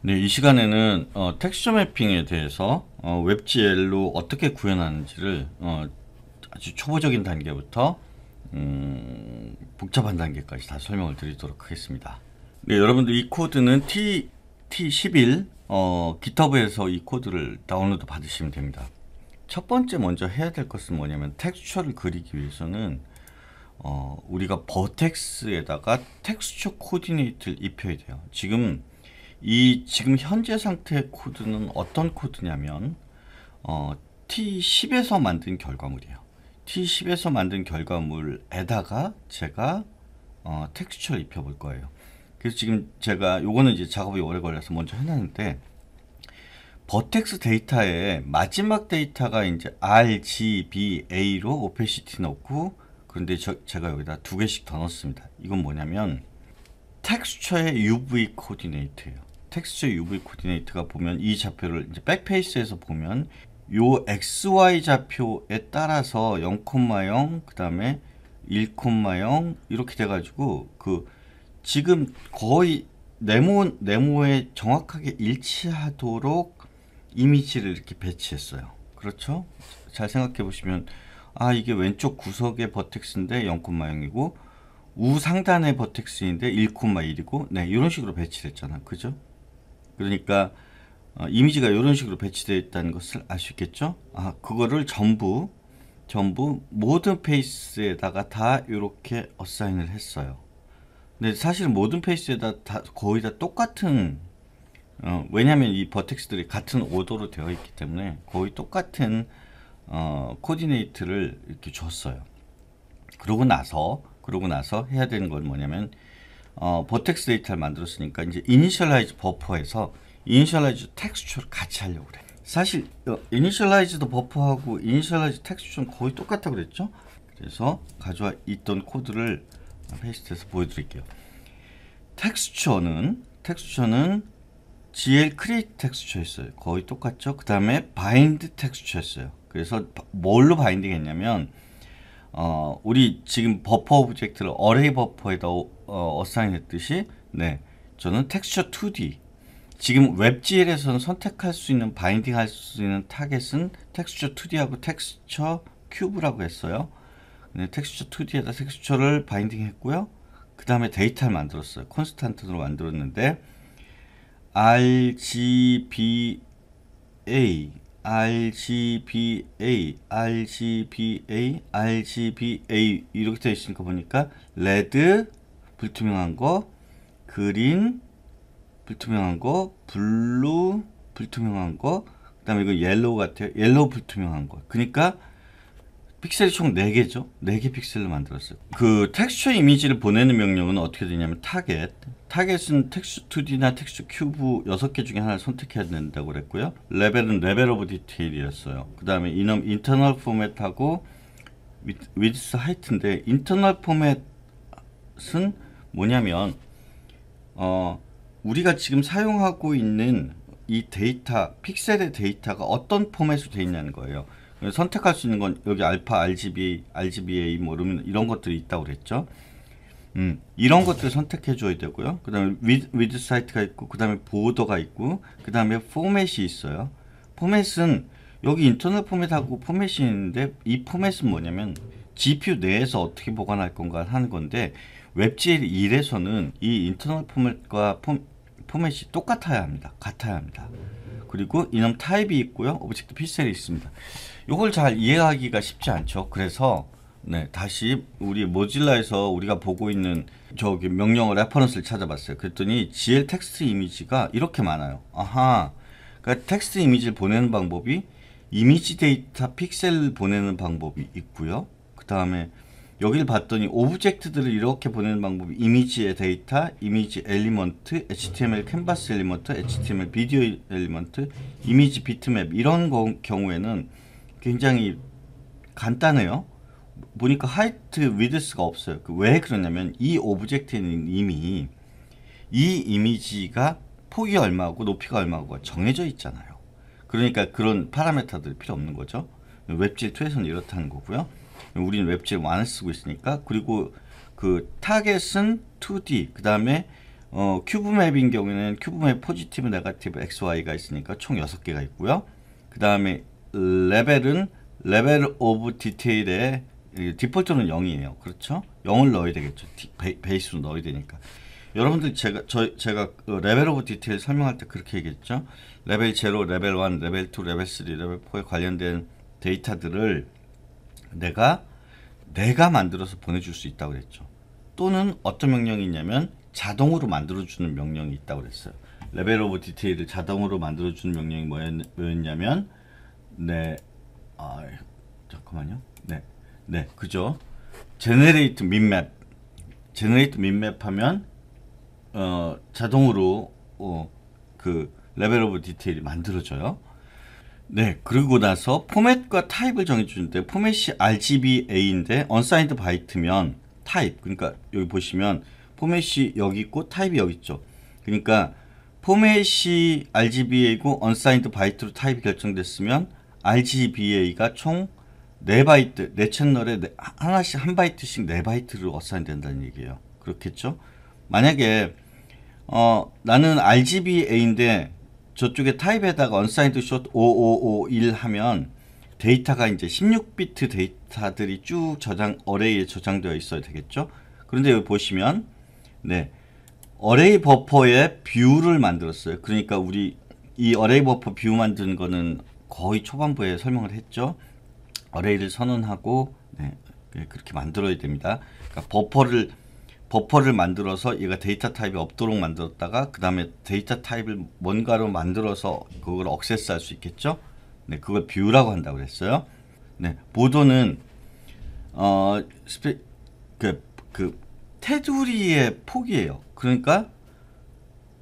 네, 이 시간에는 어, 텍스처 매핑에 대해서 어, 웹GL로 어떻게 구현하는지를 어, 아주 초보적인 단계부터 음, 복잡한 단계까지 다 설명을 드리도록 하겠습니다. 네, 여러분들 이 코드는 T, T11 어, g i t h u b 에서이 코드를 다운로드 받으시면 됩니다. 첫 번째 먼저 해야 될 것은 뭐냐면 텍스처를 그리기 위해서는 어, 우리가 버텍스에다가 텍스처 코디네이트를 입혀야 돼요. 지금 이 지금 현재 상태의 코드는 어떤 코드냐면 어, T10에서 만든 결과물이에요. T10에서 만든 결과물에다가 제가 어, 텍스처를 입혀볼 거예요. 그래서 지금 제가 요거는 이제 작업이 오래 걸려서 먼저 해놨는데 버텍스 데이터의 마지막 데이터가 이제 RGBA로 오페시티 넣고 그런데 저, 제가 여기다 두 개씩 더 넣습니다. 었 이건 뭐냐면 텍스처의 UV 코디네이트예요. 텍스처 UV 코디네이트가 보면 이 좌표를 이제 백페이스에서 보면 요 XY 좌표에 따라서 0,0 그다음에 1,0 이렇게 돼 가지고 그 지금 거의 네모 네모에 정확하게 일치하도록 이미지를 이렇게 배치했어요. 그렇죠? 잘 생각해 보시면 아 이게 왼쪽 구석의 버텍스인데 0,0이고 우상단의 버텍스인데 1,1이고 네 이런 식으로 배치됐잖아. 그죠? 그러니까 어, 이미지가 이런 식으로 배치되어 있다는 것을 아수 있겠죠? 아 그거를 전부 전부 모든 페이스에다가 다 이렇게 어사인을 했어요. 근데 사실 모든 페이스에다 다 거의 다 똑같은 어, 왜냐하면 이 버텍스들이 같은 오도로 되어 있기 때문에 거의 똑같은 어, 코디네이트를 이렇게 줬어요. 그러고 나서 그러고 나서 해야 되는 건 뭐냐면 어, 버텍스 데이터를 만들었으니까 이제 이니셜라이즈 버퍼에서 이니셜라이즈 텍스처를 같이 하려고 그래. 사실 이니셜라이즈도 버퍼하고 이니셜라이즈 텍스처는 거의 똑같다고 그랬죠? 그래서 가져와 있던 코드를 페이스트해서 보여드릴게요. 텍스처는 텍스처는 GL 크리에이트 텍스처 했어요. 거의 똑같죠. 그 다음에 바인드 텍스처 했어요. 그래서 뭘로 바인딩 했냐면 어, 우리 지금 버퍼 오브젝트를 어레이 버퍼에다 어, 어 어사인 했듯이 네 저는 텍스처 2D 지금 웹GL에서는 선택할 수 있는 바인딩 할 수 있는 타겟은 텍스처 2D하고 텍스처 큐브라고 했어요. 근 네, 텍스처 2D에다 텍스처를 바인딩 했고요. 그 다음에 데이터를 만들었어요. 콘스탄트로 만들었는데 RGBA RGBA RGBA RGBA 이렇게 되어 있으니까 보니까 레드 불투명한 거 그린 불투명한 거 블루 불투명한 거그 다음에 이거 옐로우 같아요 옐로우 불투명한 거 그러니까 픽셀이 총 4개죠. 4개 픽셀로 만들었어요. 그 텍스처 이미지를 보내는 명령은 어떻게 되냐면 타겟. 타겟은 텍스트 2D나 텍스트 큐브 6개 중에 하나를 선택해야 된다고 그랬고요. 레벨은 레벨 오브 디테일이었어요. 그 다음에 이놈 인터널 포맷하고 위드스 하이트인데 인터널 포맷은 뭐냐면 어 우리가 지금 사용하고 있는 이 데이터, 픽셀의 데이터가 어떤 포맷으로 되어 있냐는 거예요. 선택할 수 있는 건 여기 알파, r g b RGBA 뭐 이런 것들이 있다고 그랬죠. 음, 이런 것들을 선택해 줘야 되고요. 그 다음에 위드, 사이트가 있고 그 다음에 보더가 있고 그 다음에 포맷이 있어요. 포맷은 여기 인터널 포맷하고 포맷이 있는데 이 포맷은 뭐냐면 GPU 내에서 어떻게 보관할 건가 하는 건데 웹GL 1에서는 이 인터널 포맷과 포맷이 똑같아야 합니다. 같아야 합니다. 그리고 이놈 타입이 있고요. 오브젝트 피셀이 있습니다. 이걸 잘 이해하기가 쉽지 않죠. 그래서 네, 다시 우리 모질라에서 우리가 보고 있는 저기 명령어 레퍼런스를 찾아봤어요. 그랬더니 GL 텍스트 이미지가 이렇게 많아요. 아하. 그러니까 텍스트 이미지를 보내는 방법이 이미지 데이터 픽셀을 보내는 방법이 있고요. 그다음에 여기를 봤더니 오브젝트들을 이렇게 보내는 방법이 이미지의 데이터, 이미지 엘리먼트, HTML 캔버스 엘리먼트, HTML 비디오 엘리먼트, 이미지 비트맵 이런 거, 경우에는 굉장히 간단해요. 보니까 하이트 위드스가 없어요. 그 왜 그러냐면 이 오브젝트는 이미 이 이미지가 폭이 얼마고 높이가 얼마고 정해져 있잖아요. 그러니까 그런 파라메타들 필요 없는 거죠. 웹질 2에서는 이렇다는 거고요. 우리는 웹질 1을 쓰고 있으니까 그리고 그 타겟은 2D 그 다음에 어, 큐브 맵인 경우에는 큐브 맵 포지티브, 네가티브, XY가 있으니까 총 6개가 있고요. 그 다음에 레벨은 레벨 오브 디테일에 디폴트는 0이에요. 그렇죠? 0을 넣어야 되겠죠. 디, 베, 이스로 넣어야 되니까. 여러분들 제가 저 제가 그 레벨 오브 디테일 설명할 때 그렇게 얘기했죠. 레벨 0, 레벨 1, 레벨 2, 레벨 3, 레벨 4에 관련된 데이터들을 내가 내가 만들어서 보내줄 수 있다고 그랬죠. 또는 어떤 명령이 있냐면 자동으로 만들어주는 명령이 있다고 그랬어요. 레벨 오브 디테일을 자동으로 만들어주는 명령이 뭐였냐면 네, 아 잠깐만요. 네, 네, 그죠? 제네레이트 민맵, 제네레이트 민맵하면 어, 자동으로 어, 그 레벨 오브 디테일이 만들어져요. 네, 그리고 나서 포맷과 타입을 정해주는데 포맷이 RGBA인데 u n s i g n e 면 타입, 그러니까 여기 보시면 포맷이 여기 있고 타입이 여기 있죠. 그러니까 포맷이 RGBA고 u n s i g n e 로 타입이 결정됐으면 RGBA가 총 4바이트, 네채널에 하나씩 한 바이트씩 4바이트를 어사인 된다는 얘기예요. 그렇겠죠? 만약에 어, 나는 RGBA인데 저쪽에 타입에다가 언사인드 숏5551 하면 데이터가 이제 16비트 데이터들이 쭉 저장 어레이에 저장되어 있어야 되겠죠? 그런데 여기 보시면 네. 어레이 버퍼의 뷰를 만들었어요. 그러니까 우리 이 어레이 버퍼 뷰 만드는 거는 거의 초반부에 설명을 했죠. 어레이를 선언하고 네, 그, 그렇게 만들어야 됩니다. 그러니까 버퍼를 버퍼를 만들어서 얘가 데이터 타입이 없도록 만들었다가 그 다음에 데이터 타입을 뭔가로 만들어서 그걸 억세스할 수 있겠죠? 네, 그걸 뷰라고 한다고 그랬어요. 네, 보도는 어 스페 그, 그 테두리의 폭이에요. 그러니까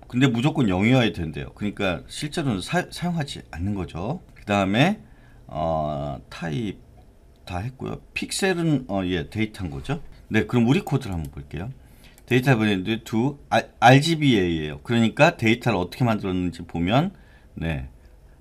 근데 무조건 영이어야 된대요. 그러니까 실제로는 사, 용하지 않는 거죠. 그 다음에 어, 타입 다 했고요. 픽셀은 어, 예 데이터인 거죠. 네, 그럼 우리 코드를 한번 볼게요. 데이터 브랜드 t RGBA예요. 그러니까 데이터를 어떻게 만들었는지 보면 네.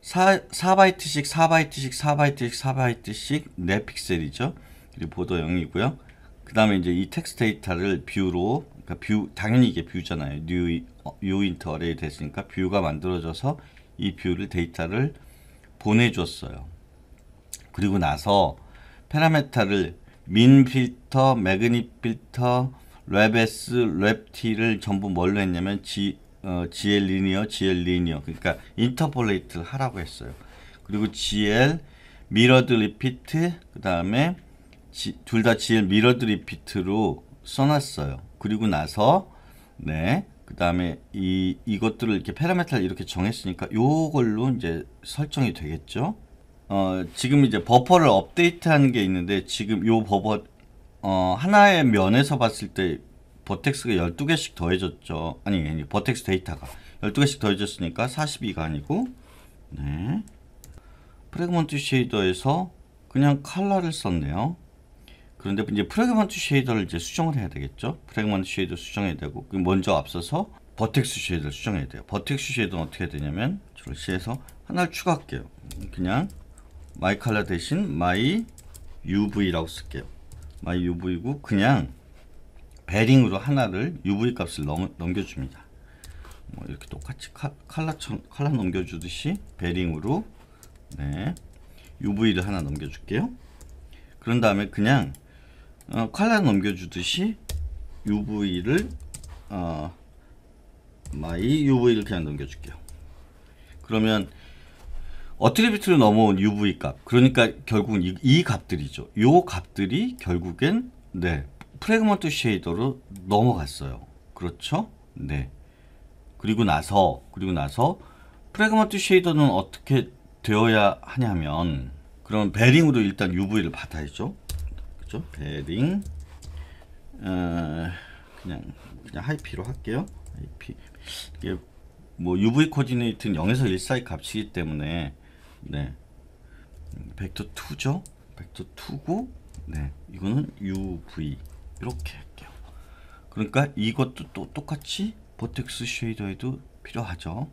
4, 4바이트씩 4바이트씩 4바이트씩 4바이트씩 네 픽셀이죠. 그리고 보더 0이고요. 그 다음에 이제 이 텍스트 데이터를 뷰로 그러니까 뷰 당연히 이게 뷰잖아요. 뉴 유인터 어, 어레이 됐으니까 뷰가 만들어져서 이 뷰를 데이터를 보내줬어요. 그리고 나서 페라메타를 민 필터, 매그니 필터, 레베스, 랩티를 전부 뭘로 했냐면 G, 어, GL 리니어, GL 리니어 그러니까 인터폴레이트를 하라고 했어요. 그리고 GL 미러드 리피트 그 다음에 둘 다 GL 미러드 리피트로 써놨어요. 그리고 나서 네그 다음에 이 이것들을 이렇게 파라메터를 이렇게 정했으니까 요걸로 이제 설정이 되겠죠. 어, 지금 이제 버퍼를 업데이트한 게 있는데 지금 요 버퍼 어, 하나의 면에서 봤을 때 버텍스가 12개씩 더해졌죠. 아니, 아니 버텍스 데이터가 12개씩 더해졌으니까 42가 아니고 네. 프레그먼트 쉐이더에서 그냥 칼라를 썼네요. 그런데 이제 프레그먼트 쉐이더를 이제 수정을 해야 되겠죠. 프레그먼트 쉐이더 수정해야 되고 먼저 앞서서 버텍스 쉐이더를 수정해야 돼요. 버텍스 쉐이더는 어떻게 되냐면 저로 C에서 하나를 추가할게요. 그냥 마이 칼라 대신 마이 UV라고 쓸게요. 마이 UV고 그냥 베링으로 하나를 UV 값을 넘, 넘겨줍니다. 뭐 이렇게 똑같이 칼, 칼라, 칼라 넘겨주듯이 베링으로 네, UV를 하나 넘겨줄게요. 그런 다음에 그냥 어, 칼라 넘겨주듯이 UV를 어, 마이 UV를 그냥 넘겨줄게요. 그러면 어트리뷰트로 넘어온 UV 값 그러니까 결국은 이, 이 값들이죠. 이 값들이 결국엔 네 프래그먼트 쉐이더로 넘어갔어요. 그렇죠? 네. 그리고 나서 그리고 나서 프래그먼트 쉐이더는 어떻게 되어야 하냐면 그럼 베링으로 일단 UV를 받아야죠. 있죠 패딩 어, 그냥 그냥 하이피로 할게요 하이피 이게 뭐 UV 코디네이트는 0에서 1 사이 값이기 때문에 네 벡터 2죠 벡터 2고 네 이거는 UV 이렇게 할게요 그러니까 이것도 또 똑같이 보텍스 쉐이더에도 필요하죠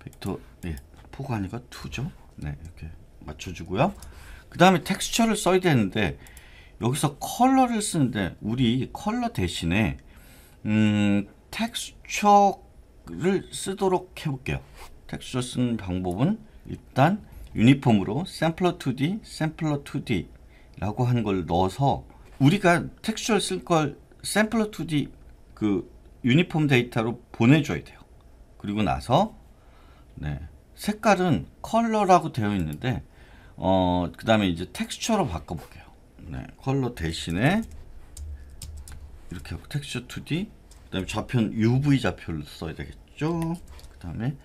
벡터 예 포가 아니가 2죠 네 이렇게 맞춰주고요 그 다음에 텍스처를 써야 되는데 여기서 컬러를 쓰는데 우리 컬러 대신에 음, 텍스처를 쓰도록 해볼게요. 텍스처 쓰는 방법은 일단 유니폼으로 샘플러 2D, 샘플러 2D라고 한 걸 넣어서 우리가 텍스처를 쓸걸 샘플러 2D 그 유니폼 데이터로 보내줘야 돼요. 그리고 나서 네, 색깔은 컬러라고 되어 있는데 어, 그 다음에 이제 텍스처로 바꿔볼게요. 네, 컬러 대신에 이렇게 하고 텍스처 2D 그 다음에 좌편 UV 좌표를 써야 되겠죠. 그 다음에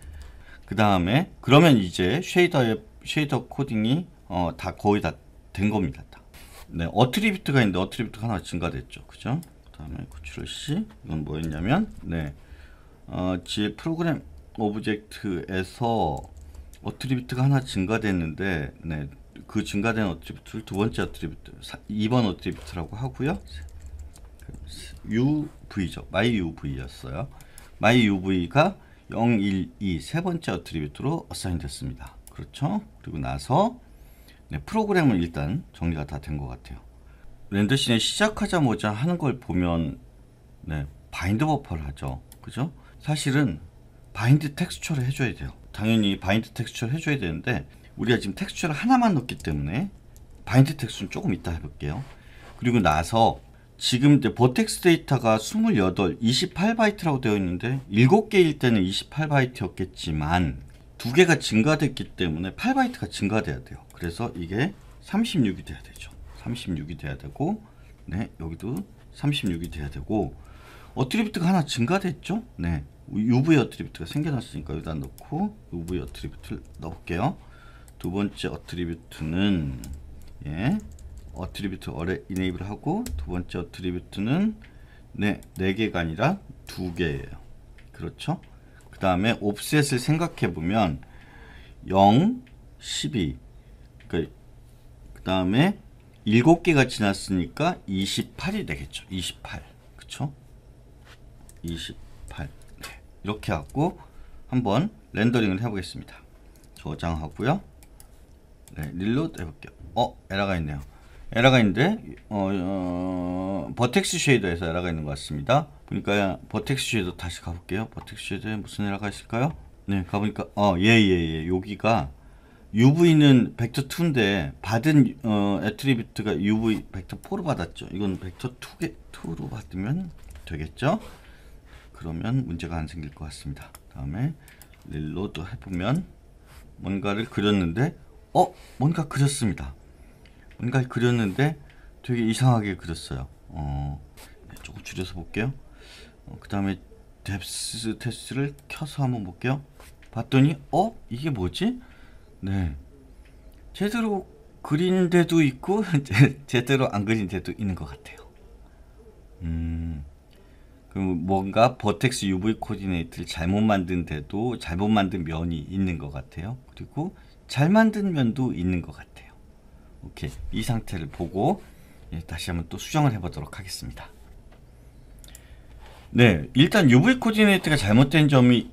그 다음에 그러면 이제 쉐이더의 쉐이더 코딩이 어, 다 거의 다 된 겁니다. 다. 네, 어트리뷰트가 있는데 어트리뷰트 하나 증가됐죠. 그죠? 그 다음에 구출러 C 이건 뭐였냐면 네, 어, 지 프로그램 오브젝트에서 어트리뷰트가 하나 증가됐는데 네, 그 증가된 어트리뷰트를 두 번째 어트리뷰트 2번 어트리뷰트라고 하고요. UV죠. myUV였어요. myUV가 012 세 번째 어트리뷰트로 어사인 됐습니다. 그렇죠? 그리고 나서 네, 프로그램은 일단 정리가 다 된 것 같아요. 렌더신에 시작하자마자 하는 걸 보면 네, 바인드 버퍼를 하죠. 그죠? 사실은 바인드 텍스처를 해줘야 돼요. 당연히 바인드 텍스처를 해줘야 되는데 우리가 지금 텍스처를 하나만 넣기 때문에 바인드 텍스처는 조금 이따 해볼게요. 그리고 나서 지금 이제 버텍스 데이터가 28, 28바이트라고 되어 있는데 7개일 때는 28바이트였겠지만 2 개가 증가됐기 때문에 8바이트가 증가돼야 돼요. 그래서 이게 36이 돼야 되죠. 36이 돼야 되고 네, 여기도 36이 돼야 되고 어트리뷰트가 하나 증가됐죠? 네. UV 어트리뷰트가 생겨났으니까 여기다 넣고 UV 어트리뷰트를 넣을게요. 두 번째 어트리뷰트는 예, 어트리뷰트 어레 이네이블 하고 두 번째 어트리뷰트는 네, 네 개가 아니라 두 개예요. 그렇죠? 그 다음에 옵셋을 생각해 보면 0, 12. 그그 다음에 7개가 지났으니까 28이 되겠죠. 28. 그쵸? 28. 이렇게 하고 한번 렌더링을 해보겠습니다. 저장하고요. 네, 릴로드 해볼게요. 어, 에러가 있네요. 에러가 있는데 어, 어, 버텍스 쉐이더에서 에러가 있는 것 같습니다. 보니까 버텍스 쉐이더 다시 가볼게요. 버텍스 쉐이더에 무슨 에러가 있을까요? 네, 가보니까 어, 예, 예, 예. 여기가 UV는 벡터 2인데 받은 어, 애트리뷰트가 UV 벡터 4로 받았죠. 이건 벡터 2로 받으면 되겠죠? 그러면 문제가 안 생길 것 같습니다. 다음에 릴로드 해보면 뭔가를 그렸는데 어? 뭔가 그렸습니다. 뭔가 그렸는데 되게 이상하게 그렸어요. 어, 네, 조금 줄여서 볼게요. 어, 그 다음에 뎁스 테스트를 켜서 한번 볼게요. 봤더니 어? 이게 뭐지? 네. 제대로 그린 데도 있고 제대로 안 그린 데도 있는 것 같아요. 음. 그럼 뭔가 버텍스 UV 코디네이트를 잘못 만든 데도 잘못 만든 면이 있는 것 같아요. 그리고 잘 만든 면도 있는 것 같아요. 오케이 이 상태를 보고 예, 다시 한번 또 수정을 해보도록 하겠습니다. 네, 일단 UV 코디네이트가 잘못된 점이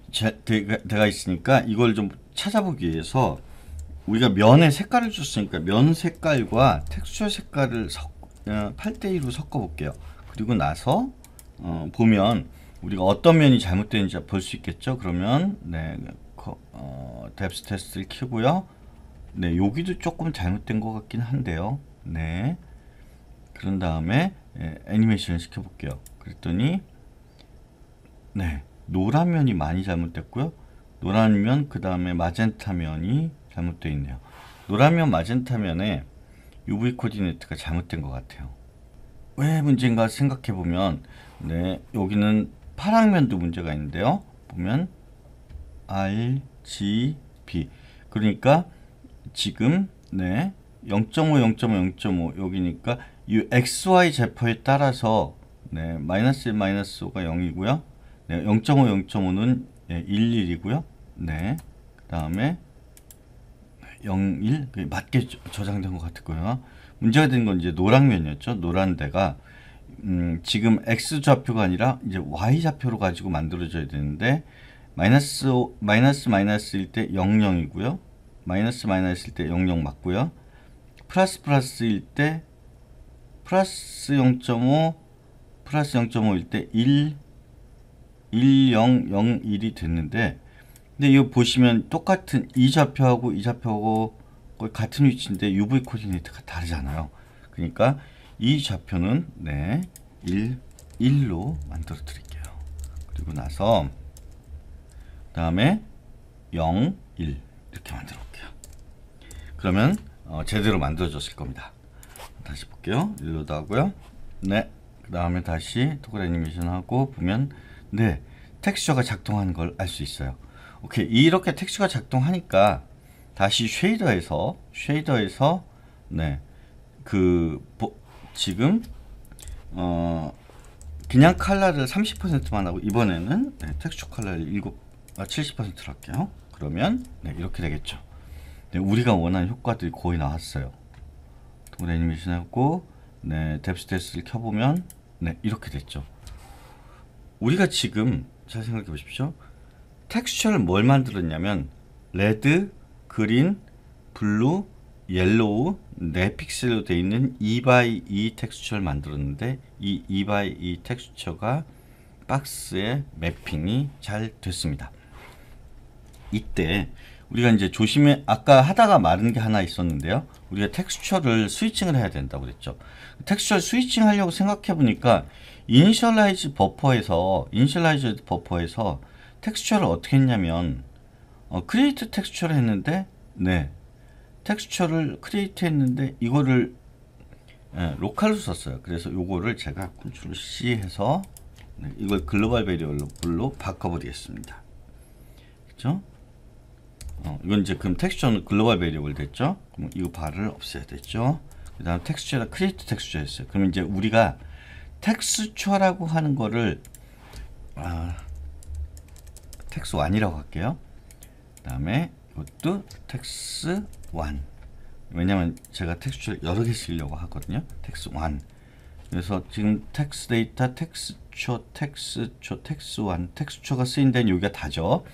되가 있으니까 이걸 좀 찾아보기 위해서 우리가 면에 색깔을 줬으니까 면 색깔과 텍스처 색깔을 섞, 8대1로 어, 섞어볼게요. 그리고 나서 어, 보면 우리가 어떤 면이 잘못되는지 볼 수 있겠죠. 그러면 네, 어, 뎁스 테스트를 키고요. 네, 여기도 조금 잘못된 것 같긴 한데요. 네. 그런 다음에 예, 애니메이션을 시켜볼게요. 그랬더니 네, 노란 면이 많이 잘못됐고요. 노란 면, 그 다음에 마젠타 면이 잘못되어 있네요. 노란 면, 마젠타 면에 UV 코디네이트가 잘못된 것 같아요. 왜 문제인가 생각해보면 네, 여기는 파랑면도 문제가 있는데요. 보면 R, G, B. 그러니까 지금 네 0.5, 0.5, 0.5 여기니까 이 x, y 제표에 따라서 네 마이너스 1, 마이너스 5가 0이고요. 네, 0.5, 0.5는 예, 네, 1, 1이고요. 네, 그 다음에 0, 1 맞게 저장된 것 같았고요. 문제가 된 건 이제 노랑면이었죠. 노란 데가 음, 지금 x 좌표가 아니라 이제 y 좌표로 가지고 만들어져야 되는데 마이너스 마이너스 마이너스일 때 00이고요. 마이너스 마이너스일 때00 맞고요. 플러스 플러스일 때 플러스 0.5 플러스 0.5일 때 1, 1, 0, 0, 1이 됐는데 근데 이거 보시면 똑같은 이 좌표하고 이 좌표하고 거의 같은 위치인데 UV 코디네이트가 다르잖아요. 그러니까 이 좌표는 네, 1, 1로 만들어 드릴게요. 그리고 나서 그 다음에 0, 1 이렇게 만들어 볼게요. 그러면 어, 제대로 만들어졌을 겁니다. 다시 볼게요. 1로도 하고요. 네. 그 다음에 다시 토글 애니메이션 하고 보면 네. 텍스처가 작동하는 걸 알 수 있어요. 오케이. 이렇게 텍스처가 작동하니까 다시 쉐이더에서 쉐이더에서 네. 그 보, 지금 어 그냥 칼라를 30%만 하고 이번에는 네, 텍스처 칼라를 7, 아, 70%로 할게요. 그러면 네, 이렇게 되겠죠. 네, 우리가 원하는 효과들이 거의 나왔어요. 동물 애니메이션 하고 네, 뎁스테스를 켜보면 네, 이렇게 됐죠. 우리가 지금 잘 생각해 보십시오. 텍스처를 뭘 만들었냐면 레드, 그린, 블루, 옐로우 네픽셀로 되어 있는 2x2 텍스처를 만들었는데 이 2x2 텍스처가 박스에 매핑이 잘 됐습니다. 이때 우리가 이제 조심해 아까 하다가 마른 게 하나 있었는데요. 우리가 텍스처를 스위칭을 해야 된다고 그랬죠. 텍스처 스위칭 하려고 생각해 보니까 이니셜라이즈 버퍼에서 이니셜라이즈 버퍼에서 텍스처를 어떻게 했냐면 어, 크리에이트 텍스처를 했는데 네 텍스처를 크리에이트 했는데 이거를 예, 로컬로 썼어요. 그래서 요거를 제가 컨트롤 C 해서 이걸 글로벌 베리어블로 바꿔버리겠습니다. 그죠 어, 이건 이제 그럼 텍스처는 글로벌 베리어 됐죠? 그럼 이 바를 없애야 됐죠? 그 다음 텍스처라 크리에이트 텍스처 했어요. 그럼 이제 우리가 텍스처라고 하는 거를 아, 텍스 1이라고 할게요. 그 다음에 이것도 텍스 1 왜냐면 제가 텍스처를 여러 개 쓰려고 하거든요 텍스 1 그래서 지금 텍스 데이터, 텍스처, 텍스처, 텍스 1 텍스처가 쓰인 데는 여기가 다죠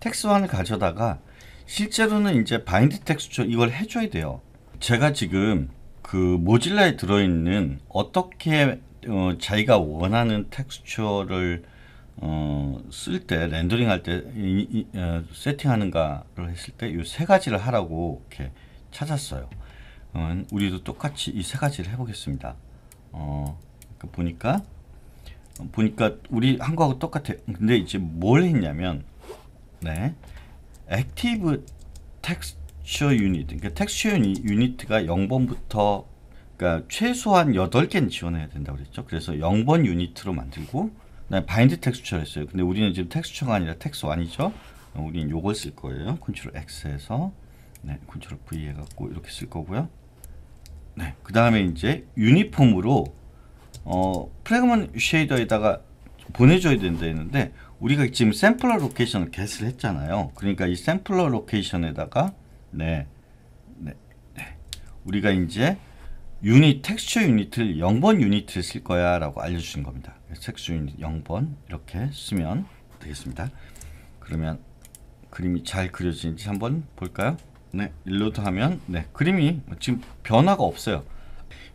텍스 1을 가져다가 실제로는 이제 바인드 텍스처 이걸 해줘야 돼요 제가 지금 그 모질라에 들어있는 어떻게 어, 자기가 원하는 텍스처를 어, 쓸때 렌더링 할때 어, 세팅하는가를 했을 때 이 세 가지를 하라고 이렇게 찾았어요. 어, 우리도 똑같이 이 세 가지를 해보겠습니다. 어, 그러니까 보니까 어, 보니까 우리 한 거하고 똑같아. 근데 이제 뭘 했냐면 네, 액티브 텍스처 유닛. 그러니까 텍스처 유닛가 0번부터 그러니까 최소한 8개는 지원해야 된다고 그랬죠. 그래서 0번 유닛으로 만들고 그 바인드 텍스처를 했어요. 근데 우리는 지금 텍스처가 아니라 텍스 아니죠? 우리는 요걸 쓸 거예요. 컨트롤 X에서 네, 컨트롤 V 해갖고 이렇게 쓸 거고요. 네, 그 다음에 이제 유니폼으로 어, 프레그먼 쉐이더에다가 보내줘야 된다 했는데 우리가 지금 샘플러 로케이션을 개시를 했잖아요. 그러니까 이 샘플러 로케이션에다가 네, 네, 네. 우리가 이제 유닛 텍스처 유닛을 0번 유닛을 쓸 거야 라고 알려주신 겁니다 텍스처 유닛 0번 이렇게 쓰면 되겠습니다 그러면 그림이 잘 그려지는지 한번 볼까요 네 일로드 하면 네 그림이 지금 변화가 없어요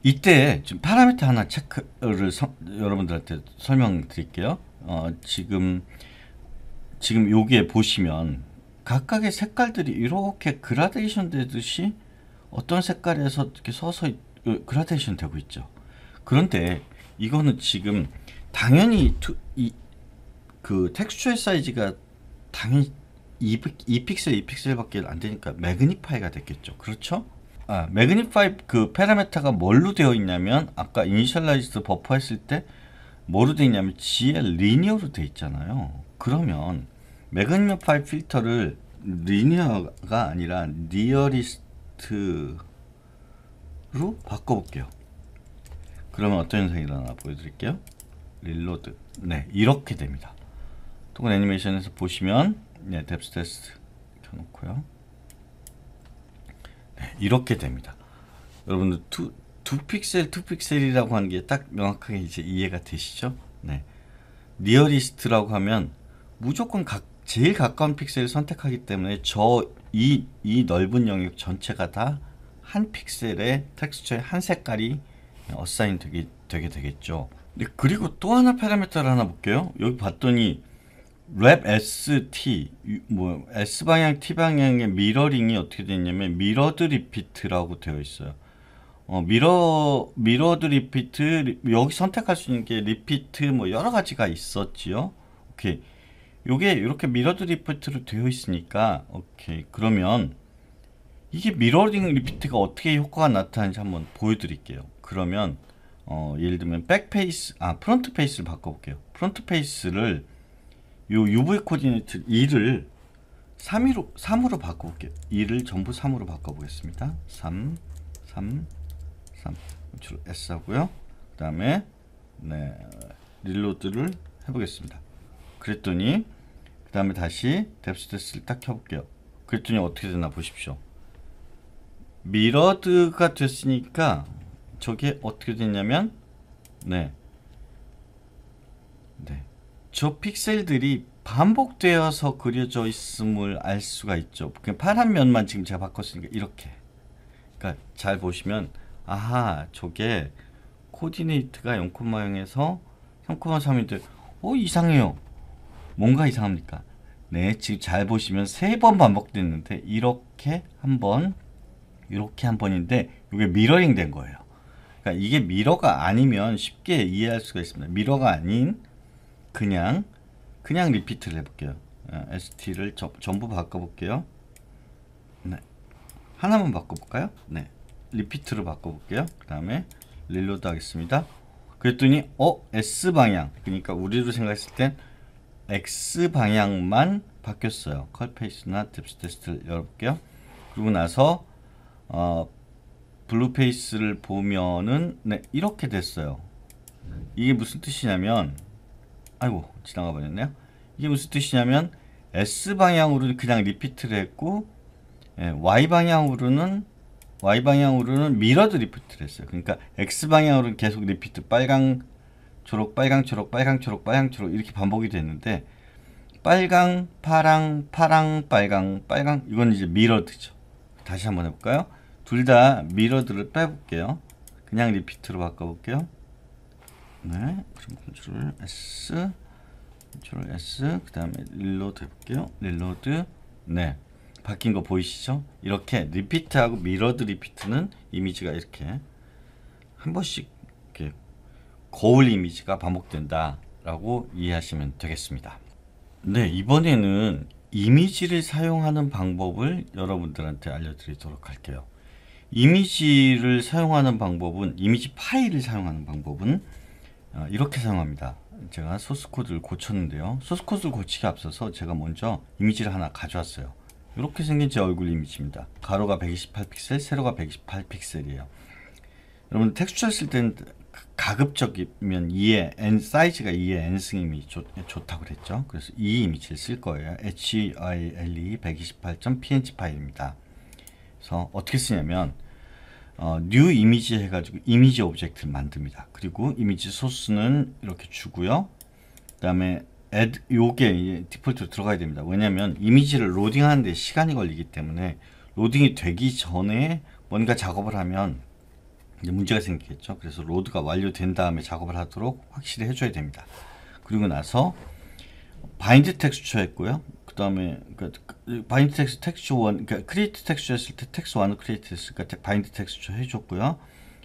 이때 지금 파라미터 하나 체크를 서, 여러분들한테 설명드릴게요 어, 지금 지금 여기에 보시면 각각의 색깔들이 이렇게 그라데이션 되듯이 어떤 색깔에서 이렇게 서서 히그 그라데이션 되고 있죠. 그런데 이거는 지금 당연히 이, 그 텍스처의 사이즈가 당연히 2, 2픽셀, 2픽셀밖에 안 되니까 매그니파이가 됐겠죠. 그렇죠? 아, 매그니파이 그 파라메타가 뭘로 되어 있냐면 아까 이니셜라이즈 버퍼 했을 때 뭐로 되어 있냐면 GL 리니어로 되어 있잖아요. 그러면 매그니파이 필터를 리니어가 아니라 리어리스트 로 바꿔볼게요 그러면 어떤 현상이 일어나 보여드릴게요 릴로드 네 이렇게 됩니다 토큰 애니메이션에서 보시면 네 뎁스 테스트 켜놓고요 네, 이렇게 됩니다 여러분들 두, 두 픽셀 두 픽셀이라고 하는 게 딱 명확하게 이제 이해가 되시죠 네 니어리스트라고 하면 무조건 각, 제일 가까운 픽셀을 선택하기 때문에 저 이 이 넓은 영역 전체가 다 한픽셀에 텍스처의 한 색깔이 어사인 되게, 되게 되겠죠. 근 그리고 또 하나 파라미터를 하나 볼게요. 여기 봤더니 랩 ST 뭐 S 방향 T 방향의 미러링이 어떻게 되냐면 미러드 리피트라고 되어 있어요. 어, 미러 미러드 리피트 여기 선택할 수 있는 게 리피트 뭐 여러 가지가 있었지요. 오케이. 요게 이렇게 미러드 리피트로 되어 있으니까 오케이. 그러면 이게 미러링 리피트가 어떻게 효과가 나타나는지 한번 보여드릴게요. 그러면 어, 예를 들면 백페이스, 아 프론트 페이스를 바꿔볼게요. 프론트 페이스를 요 UV 코디네이트 2를 3으로, 3으로 바꿔볼게요. 2를 전부 3으로 바꿔보겠습니다. 3, 3, 3. 주로 S 하고요. 그 다음에 네, 릴로드를 해보겠습니다. 그랬더니 그 다음에 다시 뎁스 데스를 딱 켜볼게요. 그랬더니 어떻게 되나 보십시오. 미러드가 됐으니까 저게 어떻게 됐냐면 네. 네. 저 픽셀들이 반복되어서 그려져 있음을 알 수가 있죠. 그냥 파란 면만 지금 제가 바꿨으니까 이렇게. 그러니까 잘 보시면 아하 저게 코디네이트가 0,0에서 3,3인데 어 이상해요. 뭔가 이상합니까? 네, 지금 잘 보시면 세 번 반복됐는데 이렇게 한번 이렇게 한 번인데 이게 미러링 된 거예요. 그러니까 이게 미러가 아니면 쉽게 이해할 수가 있습니다. 미러가 아닌 그냥 그냥 리피트를 해볼게요. 어, ST를 저, 전부 바꿔볼게요. 네. 하나만 바꿔볼까요? 네. 리피트로 바꿔볼게요. 그 다음에 릴로드 하겠습니다. 그랬더니 어? S방향 그러니까 우리로 생각했을 땐 X방향만 바뀌었어요. 컬페이스나 딥스 테스트를 열어볼게요. 그리고 나서 어, 블루페이스를 보면은 네, 이렇게 됐어요. 이게 무슨 뜻이냐면 아이고 지나가 버렸네요. 이게 무슨 뜻이냐면 S 방향으로 그냥 리피트를 했고 예, Y 방향으로는 Y 방향으로는 미러드 리피트를 했어요. 그러니까 X 방향으로는 계속 리피트 빨강 초록 빨강 초록 빨강 초록 빨강 초록 이렇게 반복이 됐는데 빨강 파랑 파랑 빨강 빨강 이건 이제 미러드죠. 다시 한번 해볼까요? 둘 다 미러들을 빼볼게요. 그냥 리피트로 바꿔볼게요. 네, 그럼 컨트롤 S, 컨트롤 S, 그 다음에 릴로드 해볼게요. 릴로드, 네, 바뀐 거 보이시죠? 이렇게 리피트하고 미러드 리피트는 이미지가 이렇게 한 번씩 이렇게 거울 이미지가 반복된다라고 이해하시면 되겠습니다. 네, 이번에는 이미지를 사용하는 방법을 여러분들한테 알려드리도록 할게요. 이미지를 사용하는 방법은 이미지 파일을 사용하는 방법은 어, 이렇게 사용합니다. 제가 소스코드를 고쳤는데요. 소스코드를 고치기 앞서서 제가 먼저 이미지를 하나 가져왔어요. 이렇게 생긴 제 얼굴 이미지입니다. 가로가 128픽셀, 세로가 128픽셀이에요. 여러분 텍스처 쓸 때는 가급적이면 2에 n 사이즈가 2에 n승임이 좋, 다고 그랬죠. 그래서 2 e 이미지를 쓸 거예요. HILE 128.png 파일입니다. 그래서 어떻게 쓰냐면 어, new 이미지 해가지고 이미지 오브젝트를 만듭니다. 그리고 이미지 소스는 이렇게 주고요. 그 다음에 add 요게 디폴트로 들어가야 됩니다. 왜냐하면 이미지를 로딩하는데 시간이 걸리기 때문에 로딩이 되기 전에 뭔가 작업을 하면 이제 문제가 생기겠죠. 그래서 로드가 완료된 다음에 작업을 하도록 확실히 해줘야 됩니다. 그리고 나서 바인드 텍스처 했고요. 그 다음에 그, 그러니까 바인드 텍스 텍스처 원 그러니까 크리에이트 텍스처 했을 때 텍스 원을 크리에이트 했으니까 그러니까 바인드 텍스처 해줬고요.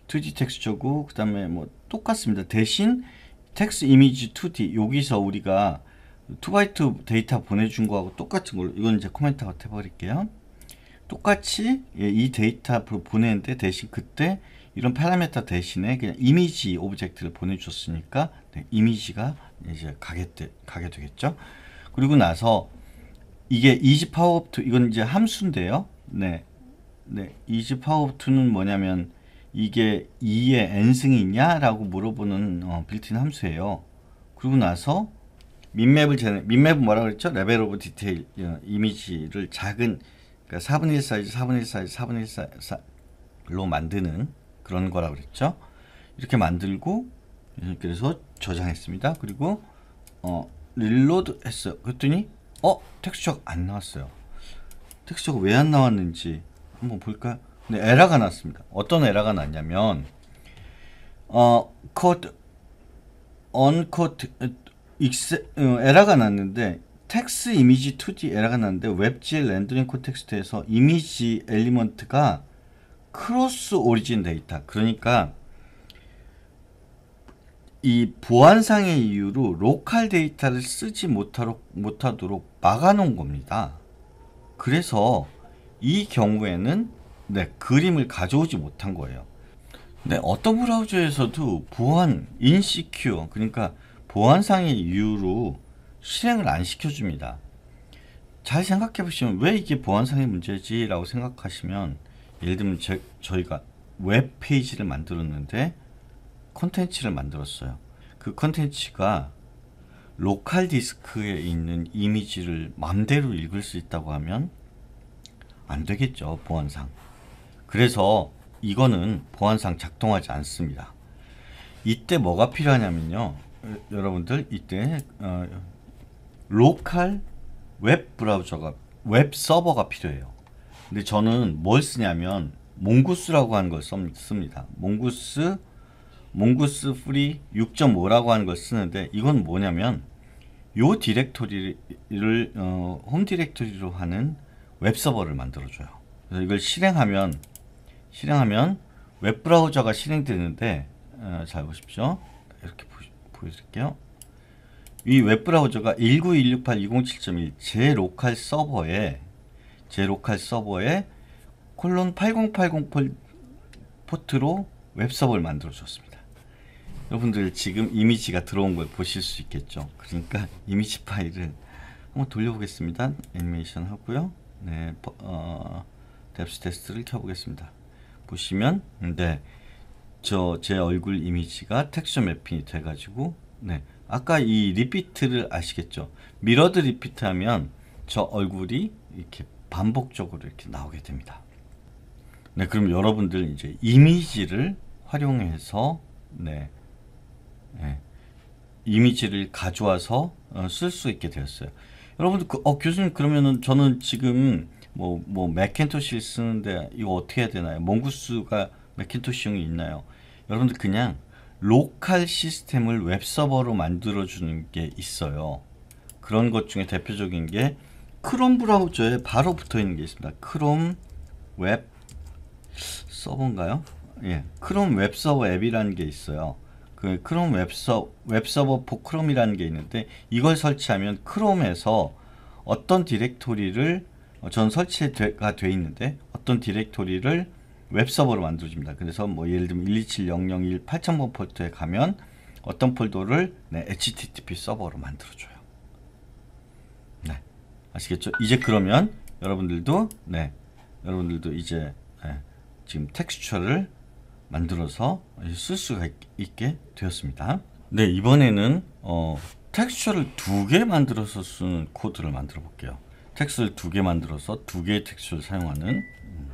2D 텍스처고 그 다음에 뭐 똑같습니다. 대신 텍스 이미지 2D 여기서 우리가 2x2 데이터 보내준 거하고 똑같은 걸로 이건 이제 코멘트 아웃 해버릴게요. 똑같이 예, 이 데이터 보내는데 대신 그때 이런 파라메타 대신에 그냥 이미지 오브젝트를 보내줬으니까 네, 이미지가 이제 가게, 되, 가게 되겠죠. 그리고 나서 이게 easy p o 이건 이제 함수인데요. 네. 네. easy p o 는 뭐냐면 이게 2의 n승이 냐라고 물어보는 어, 빌트인 함수예요. 그리고 나서 민맵을 제네 민맵은 뭐라 그랬죠? 레벨 오브 디테일 어, 이미지를 작은 그러니까 4분의 1 사이즈, 4분의 1 사이즈, 4분의 1 사이즈로 만드는 그런 거라 그랬죠. 이렇게 만들고 그래서 저장했습니다. 그리고 어, 릴로드 했어요. 그랬더니 어 텍스처가 안 나왔어요. 텍스처가 왜 안 나왔는지 한번 볼까 근데 에러가 났습니다. 어떤 에러가 났냐면 어 code on c o 에러가 났는데 텍스 이미지 2D 에러가 났는데 웹질 렌더링 콘텍스트에서 이미지 엘리먼트가 크로스 오리진 데이터 그러니까 이 보안상의 이유로 로컬 데이터를 쓰지 못하도록, 못하도록 막아놓은 겁니다. 그래서 이 경우에는 네, 그림을 가져오지 못한 거예요. 네, 어떤 브라우저에서도 보안, 인시큐어, 그러니까 보안상의 이유로 실행을 안 시켜줍니다. 잘 생각해 보시면 왜 이게 보안상의 문제지? 라고 생각하시면 예를 들면 저, 저희가 웹페이지를 만들었는데 콘텐츠를 만들었어요. 그콘텐츠가 로컬 디스크에 있는 이미지를 맘대로 읽을 수 있다고 하면 안 되겠죠. 보안상. 그래서 이거는 보안상 작동하지 않습니다. 이때 뭐가 필요하냐면요. 여러분들 이때 어, 로컬 웹 브라우저가 웹 서버가 필요해요. 근데 저는 뭘 쓰냐면 몽구스라고 하는 걸 씁니다. 몽구스 몽구스 프리 6.5라고 하는 걸 쓰는데 이건 뭐냐면 요 디렉토리를 어, 홈 디렉토리로 하는 웹 서버를 만들어 줘요. 그래서 이걸 실행하면 실행하면 웹 브라우저가 실행되는데 어, 잘 보십시오. 이렇게 보, 여드릴게요 이 웹 브라우저가 19168.207.1 제 로컬 서버에 제로칼 서버에 콜론 8080 포트로 웹서버를 만들어 줬습니다. 여러분들 지금 이미지가 들어온 걸 보실 수 있겠죠. 그러니까 이미지 파일을 한번 돌려보겠습니다. 애니메이션 하고요. 네, 어, 뎁스 테스트를 켜보겠습니다. 보시면 네, 저 제 얼굴 이미지가 텍스처 맵핑이 돼가지고 네, 아까 이 리피트를 아시겠죠? 미러드 리피트 하면 저 얼굴이 이렇게 반복적으로 이렇게 나오게 됩니다. 네, 그럼 여러분들 이제 이미지를 활용해서 네, 네 이미지를 가져와서 어, 쓸수 있게 되었어요. 여러분들 그, 어, 교수님 그러면은 저는 지금 뭐, 뭐 맥킨토시를 쓰는데 이거 어떻게 해야 되나요? 몽구스가 맥킨토시용이 있나요? 여러분들 그냥 로컬 시스템을 웹서버로 만들어주는 게 있어요. 그런 것 중에 대표적인 게 크롬 브라우저에 바로 붙어 있는 게 있습니다. 크롬 웹 서버인가요? 예, 크롬 웹 서버 앱이라는 게 있어요. 그 크롬 웹서웹 서버 포 크롬이라는 게 있는데 이걸 설치하면 크롬에서 어떤 디렉토리를 어, 전 설치가 돼 있는데 어떤 디렉토리를 웹 서버로 만들어줍니다. 그래서 뭐 예를 들면 127.0.0.1 8000번 폴더에 가면 어떤 폴더를 네, HTTP 서버로 만들어줘요. 아시겠죠? 이제 그러면 여러분들도 네 여러분들도 이제 네, 지금 텍스처를 만들어서 쓸 수가 있, 게 되었습니다. 네 이번에는 어, 텍스처를 두 개 만들어서 쓰는 코드를 만들어 볼게요. 텍스를두 개 만들어서 두 개의 텍스처를 사용하는 음,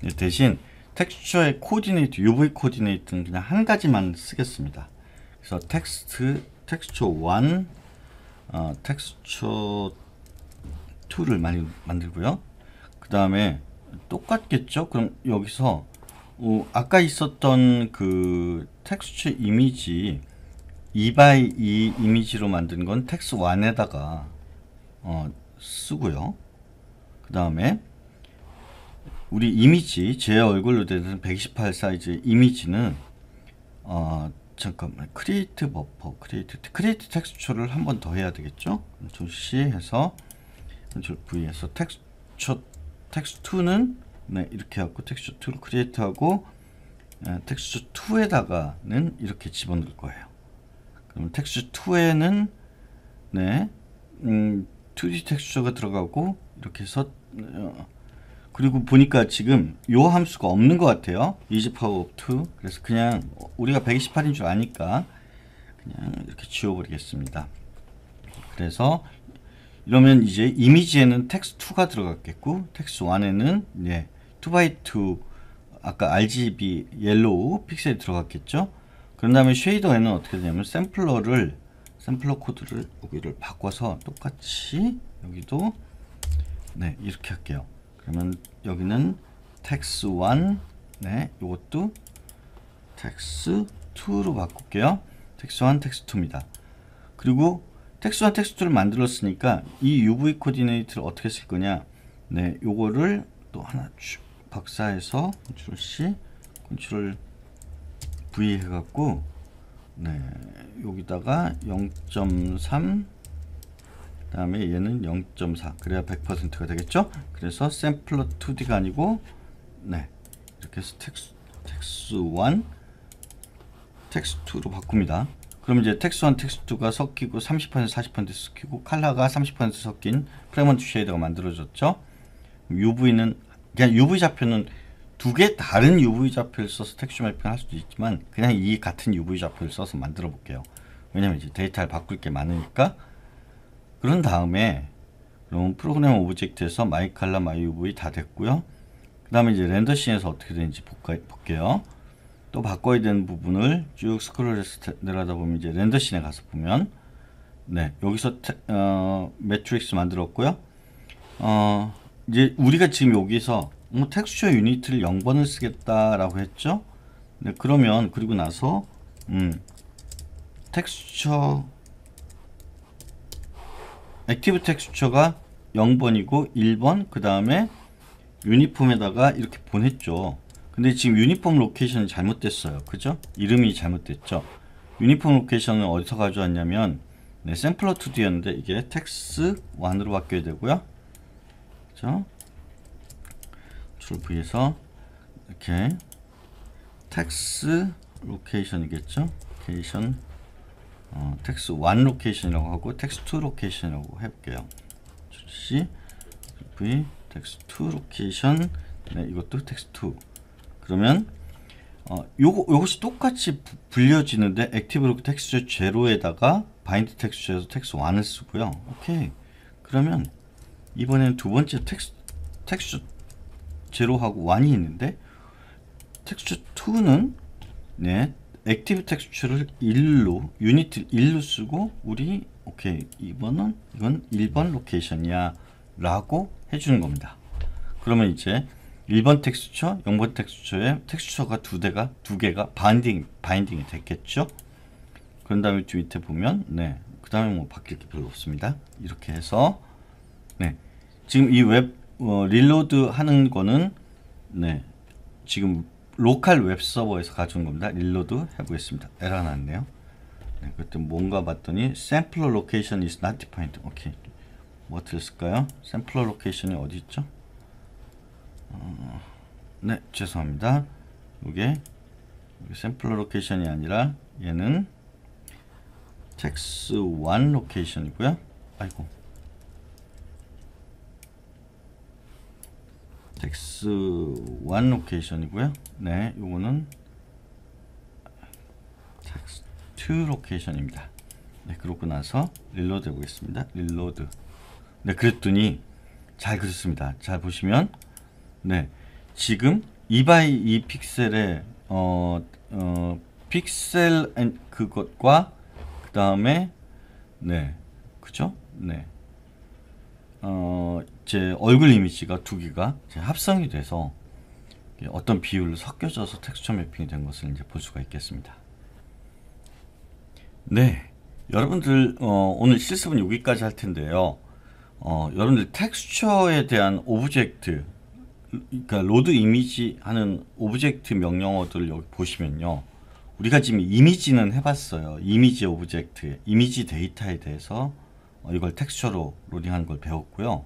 네, 대신 텍스처의 코디네이트, UV 코디네이트는 그냥 한 가지만 쓰겠습니다. 그래서 텍스트, 텍스처 1, 어, 텍스처 툴을 많이 만들고요. 그 다음에 똑같겠죠? 그럼 여기서 어, 아까 있었던 그 텍스트 이미지 2x2 이미지로 만든 건 텍스 1에다가 어, 쓰고요. 그 다음에 우리 이미지 제 얼굴로 된128 사이즈 이미지는 어, 잠깐만 크리에이트 버퍼 크리에이트 크리에이트 텍스처를 한번 더 해야 되겠죠? 조시해서 컨트롤 V에서 텍스처 텍스트2는 네, 이렇게 하고 텍스처 2를 크리에이트하고 네, 아, 텍스처 2에다가는 이렇게 집어넣을 거예요. 그럼 텍스처 2에는 네, 음, 2D 텍스처가 들어가고 이렇게 해서 어, 그리고 보니까 지금 요 함수가 없는 것 같아요. 이지 파워 업2 그래서 그냥 우리가 128인 줄 아니까 그냥 이렇게 지워버리겠습니다. 그래서 이러면 이제 이미지에는 텍스2가 트 들어갔겠고 텍스1에는 트 예, 2x2 아까 RGB 옐로우 픽셀이 들어갔겠죠 그런 다음에 쉐이더에는 어떻게 되냐면 샘플러를 샘플러 코드를 여기를 바꿔서 똑같이 여기도 네 이렇게 할게요 그러면 여기는 텍스1 네 이것도 텍스2로 바꿀게요 텍스1 텍스2입니다 그리고 텍스트와 텍스트를 만들었으니까 이 UV 코디네이트를 어떻게 쓸 거냐 네 요거를 또 하나 박사에서 컨트롤 C 컨트롤 V 해갖고 네 여기다가 0.3 다음에 얘는 0.4 그래야 100%가 되겠죠 그래서 샘플러 2D가 아니고 네 이렇게 해서 텍스, 텍스 1 텍스 2로 바꿉니다 그럼 이제 텍스트 텍스트 가 섞이고 30% 40% 섞이고 칼라가 30% 섞인 프레먼트 쉐이더가 만들어졌죠. UV는 그냥 UV 좌표는 두 개 다른 UV 좌표를 써서 텍스처 매핑할 수도 있지만 그냥 이 같은 UV 좌표를 써서 만들어 볼게요. 왜냐면 이제 데이터를 바꿀 게 많으니까 그런 다음에 그럼 프로그램 오브젝트에서 마이 칼라 마이 UV 다 됐고요. 그 다음에 이제 렌더씬에서 어떻게 되는지 볼까, 볼게요. 또 바꿔야 되는 부분을 쭉 스크롤해서 내려다 보면 이제 렌더씬에 가서 보면 네 여기서 테, 어, 매트릭스 만들었고요 어, 이제 우리가 지금 여기서 뭐 텍스처 유니트를 0번을 쓰겠다라고 했죠 네, 그러면 그리고 나서 음, 텍스처 액티브 텍스처가 0번이고 1번 그 다음에 유니폼에다가 이렇게 보냈죠 근데 지금 유니폼 로케이션이 잘못됐어요. 그죠? 이름이 잘못됐죠? 유니폼 로케이션은 어디서 가져왔냐면 네, 샘플러 2D였는데 이게 텍스 1으로 바뀌어야 되고요. 그죠? 출 V에서 이렇게 텍스 로케이션이겠죠? 로케이션 어, 텍스 1 로케이션이라고 하고 텍스 2 로케이션이라고 해볼게요. 출시 V 텍스 2 로케이션 네, 이것도 텍스 2 그러면 어, 요거, 요것이 똑같이 부, 불려지는데 액티브 로크 그 텍스처 제로에다가 바인드 텍스처에서 텍스트 1을 쓰고요. 오케이. 그러면 이번에는 두 번째 텍스, 텍스처 제로하고 1이 있는데 텍스처 2는 네, 액티브 텍스처를 1로 유니트 1로 쓰고 우리 오케이. 이번은 이건 1번 로케이션이야 라고 해 주는 겁니다. 그러면 이제 1번 텍스처, 0번 텍스처에 텍스처가 두 대가 두 개가 바인딩 바인딩이 됐겠죠. 그런 다음에 밑에 보면 네. 그다음에 뭐 바뀔 게 별로 없습니다. 이렇게 해서 네. 지금 이웹 어, 릴로드 하는 거는 네. 지금 로컬 웹 서버에서 가져온 겁니다. 릴로드 해 보겠습니다. 에러 났네요. 네, 그때 뭔가 봤더니 샘플러 로케이션 is not d e 오케이. 무엇을 까요 샘플러 로케이션이 어디 있죠? 어, 네 죄송합니다 이게 샘플 로케이션이 아니라 얘는 텍스1 로케이션이고요 아이고 텍스1 로케이션이고요 네 요거는 텍스2 로케이션입니다 네 그러고 나서 릴로드 해보겠습니다 릴로드 네 그랬더니 잘 그렸습니다 잘 보시면 네. 지금 2x2 픽셀의 어, 어, 픽셀 그것과 그 다음에 네 그죠? 네. 어, 제 얼굴 이미지가 두 개가 합성이 돼서 어떤 비율로 섞여져서 텍스처 매핑이 된 것을 이제 볼 수가 있겠습니다. 네. 여러분들 어, 오늘 실습은 여기까지 할 텐데요. 어, 여러분들 텍스처에 대한 오브젝트 그러니까 로드 이미지 하는 오브젝트 명령어들을 여기 보시면요. 우리가 지금 이미지는 해봤어요. 이미지 오브젝트, 이미지 데이터에 대해서 어, 이걸 텍스처로 로딩하는 걸 배웠고요.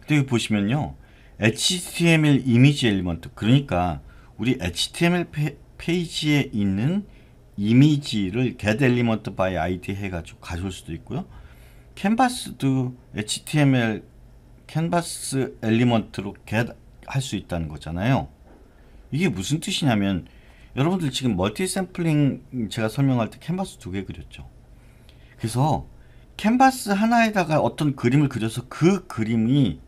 근데 여기 보시면요. HTML 이미지 엘리먼트, 그러니까 우리 HTML 페이지에 있는 이미지를 get element by id 해가지고 가져올 수도 있고요. 캔버스도 HTML 캔버스 엘리먼트로 get 할수 있다는 거잖아요. 이게 무슨 뜻이냐면 여러분들 지금 멀티 샘플링 제가 설명할 때 캔버스 두 개 그렸죠. 그래서 캔버스 하나에다가 어떤 그림을 그려서 그 그림이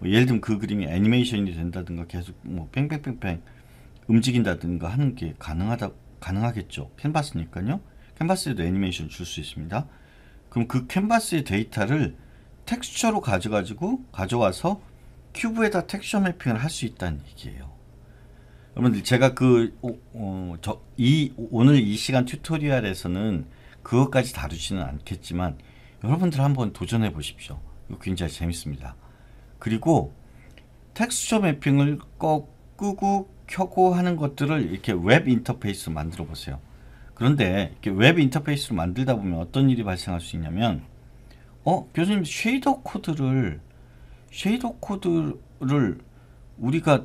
뭐 예를 들면 그 그림이 애니메이션이 된다든가 계속 뭐 뺑뺑뺑뺑 움직인다든가 하는 게 가능하다 가능하겠죠. 캔버스니까요. 캔버스에도 애니메이션 줄 수 있습니다. 그럼 그 캔버스의 데이터를 텍스처로 가져가지고 가져와서 큐브에다 텍스처 매핑을 할 수 있다는 얘기예요. 여러분들 제가 그 어, 저, 이, 오늘 이 시간 튜토리얼에서는 그것까지 다루지는 않겠지만 여러분들 한번 도전해 보십시오. 이거 굉장히 재밌습니다. 그리고 텍스처 매핑을 꺼, 끄고 켜고 하는 것들을 이렇게 웹 인터페이스로 만들어 보세요. 그런데 이렇게 웹 인터페이스로 만들다 보면 어떤 일이 발생할 수 있냐면 어 교수님 쉐이더 코드를 쉐이더 코드를 우리가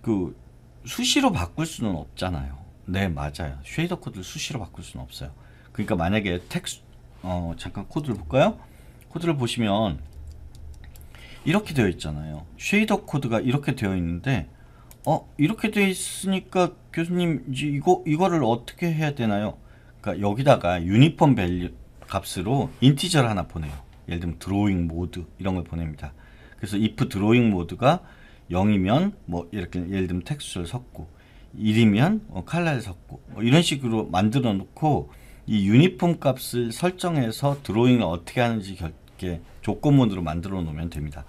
그 수시로 바꿀 수는 없잖아요. 네, 맞아요. 쉐이더 코드를 수시로 바꿀 수는 없어요. 그러니까 만약에 텍스 어, 잠깐 코드를 볼까요? 코드를 보시면 이렇게 되어 있잖아요. 쉐이더 코드가 이렇게 되어 있는데 어, 이렇게 되어 있으니까 교수님 이거 이거를 어떻게 해야 되나요? 그러니까 여기다가 유니폼 밸류 값으로 인티저를 하나 보내요. 예를 들면 드로잉 모드 이런 걸 보냅니다. 그래서 if drawing 모드가 0이면 뭐 이렇게 예를 들면 텍스트를 섞고 1이면 어, 칼라를 섞고 뭐 이런 식으로 만들어 놓고 이 유니폼 값을 설정해서 드로잉을 어떻게 하는지 결, 조건문으로 만들어 놓으면 됩니다.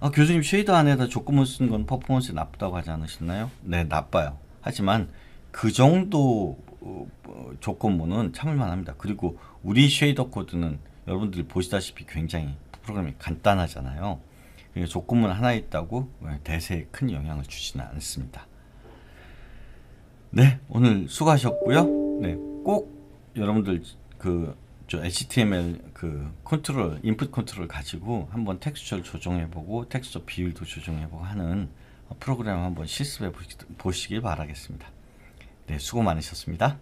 아, 교수님 쉐이더 안에다 조건문 쓰는 건 퍼포먼스에 나쁘다고 하지 않으셨나요? 네 나빠요. 하지만 그 정도 어, 어, 조건문은 참을만 합니다. 그리고 우리 쉐이더 코드는 여러분들이 보시다시피 굉장히 프로그램이 간단하잖아요. 조건문 하나 있다고 네, 대세에 큰 영향을 주지는 않습니다. 네, 오늘 수고하셨고요. 네, 꼭 여러분들 그 HTML 그 컨트롤, 인풋 컨트롤 가지고 한번 텍스처를 조정해보고 텍스처 비율도 조정해보고 하는 프로그램 한번 실습해 보시길 바라겠습니다. 네, 수고 많으셨습니다.